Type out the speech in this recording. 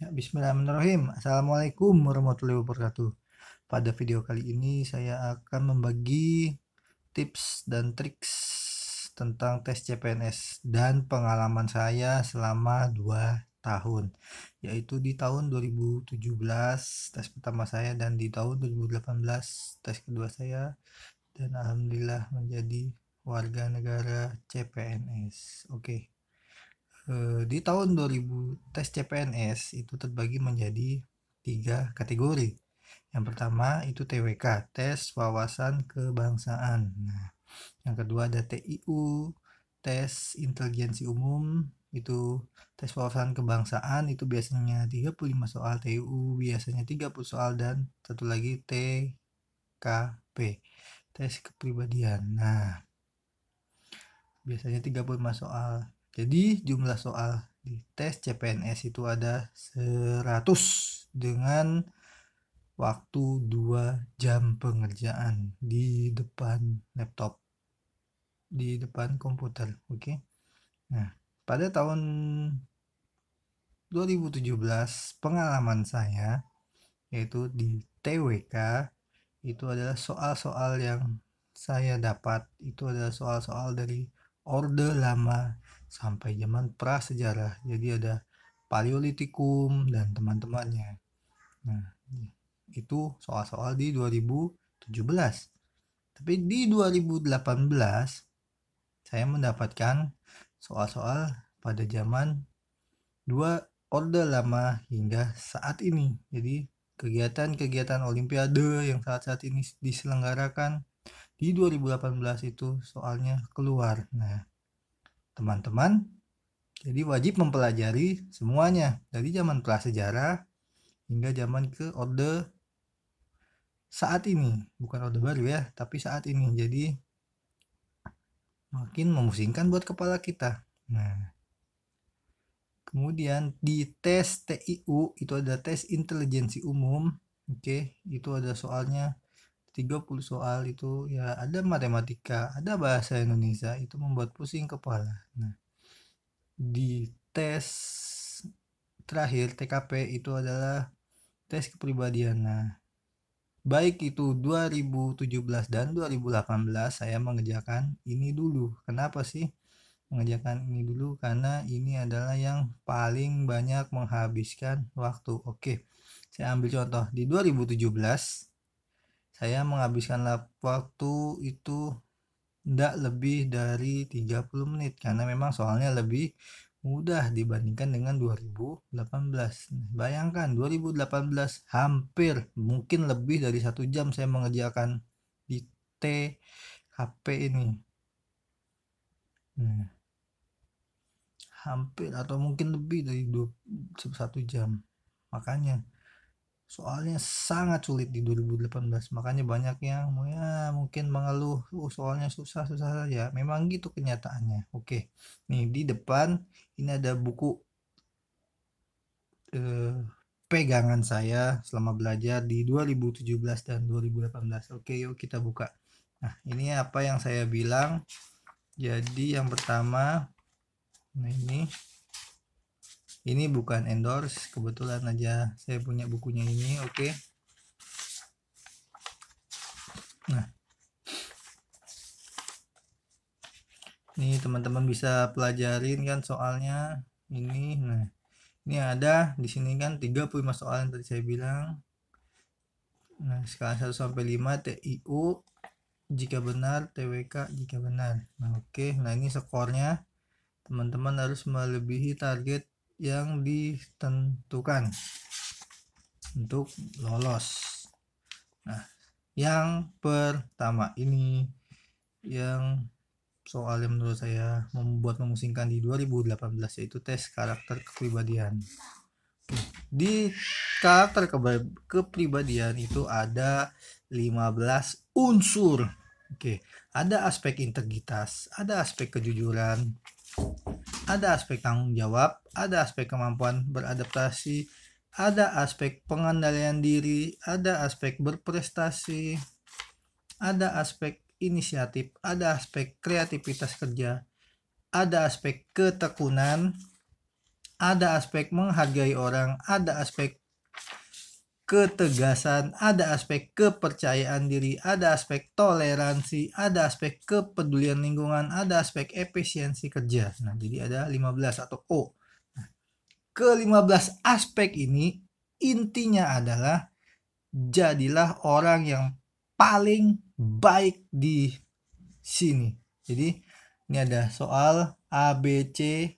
Ya, bismillahirrahmanirrahim. Assalamualaikum warahmatullahi wabarakatuh. Pada video kali ini saya akan membagi tips dan triks tentang tes CPNS dan pengalaman saya selama 2 tahun yaitu di tahun 2017 tes pertama saya dan di tahun 2018 tes kedua saya dan alhamdulillah menjadi warga negara CPNS. Oke. Okay. Eh, di tahun 2000 tes CPNS itu terbagi menjadi tiga kategori. Yang pertama itu TWK, tes wawasan kebangsaan. Nah, yang kedua ada TIU, tes inteligensi umum itu tes wawasan kebangsaan itu biasanya 35 soal TU biasanya 30 soal dan satu lagi TKP tes kepribadian nah biasanya 35 soal jadi jumlah soal di tes CPNS itu ada 100 dengan waktu 2 jam pengerjaan di depan laptop di depan komputer oke okay? nah pada tahun 2017 pengalaman saya yaitu di TWK itu adalah soal-soal yang saya dapat itu adalah soal-soal dari Orde Lama sampai zaman prasejarah. Jadi ada Paleolitikum dan teman-temannya. Nah, itu soal-soal di 2017. Tapi di 2018 saya mendapatkan soal-soal pada zaman dua orde lama hingga saat ini. Jadi kegiatan-kegiatan olimpiade yang saat-saat ini diselenggarakan di 2018 itu soalnya keluar. Nah, teman-teman, jadi wajib mempelajari semuanya dari zaman prasejarah hingga zaman ke orde saat ini, bukan orde baru ya, tapi saat ini. Jadi makin memusingkan buat kepala kita. Nah, kemudian di tes TIU itu ada tes intelijensi umum. Oke, okay, itu ada soalnya 30 soal itu ya ada matematika, ada bahasa Indonesia itu membuat pusing kepala. Nah, di tes terakhir TKP itu adalah tes kepribadian. Nah, baik itu 2017 dan 2018 saya mengerjakan ini dulu. Kenapa sih mengerjakan ini dulu? Karena ini adalah yang paling banyak menghabiskan waktu. Oke. Saya ambil contoh di 2017 saya menghabiskan waktu itu tidak lebih dari 30 menit karena memang soalnya lebih mudah dibandingkan dengan 2018. Bayangkan 2018 hampir mungkin lebih dari satu jam saya mengerjakan di THP ini. Nah, hampir atau mungkin lebih dari satu jam. Makanya soalnya sangat sulit di 2018 makanya banyak yang ya mungkin mengeluh uh, soalnya susah susah saja memang gitu kenyataannya oke nih di depan ini ada buku eh, pegangan saya selama belajar di 2017 dan 2018 oke yuk kita buka nah ini apa yang saya bilang jadi yang pertama nah ini ini bukan endorse kebetulan aja saya punya bukunya ini oke okay. nah ini teman-teman bisa pelajarin kan soalnya ini nah ini ada di sini kan 35 soal yang tadi saya bilang nah sekarang 1 sampai 5 TIU jika benar TWK jika benar nah oke okay. nah ini skornya teman-teman harus melebihi target yang ditentukan untuk lolos. Nah, yang pertama ini yang soal yang menurut saya membuat memusingkan di 2018 yaitu tes karakter kepribadian. Di karakter kepribadian itu ada 15 unsur. Oke, ada aspek integritas, ada aspek kejujuran, ada aspek tanggung jawab, ada aspek kemampuan beradaptasi, ada aspek pengendalian diri, ada aspek berprestasi, ada aspek inisiatif, ada aspek kreativitas kerja, ada aspek ketekunan, ada aspek menghargai orang, ada aspek ketegasan, ada aspek kepercayaan diri, ada aspek toleransi, ada aspek kepedulian lingkungan, ada aspek efisiensi kerja. Nah, jadi ada 15 atau O. Nah, ke-15 aspek ini intinya adalah jadilah orang yang paling baik di sini. Jadi ini ada soal A, B, C,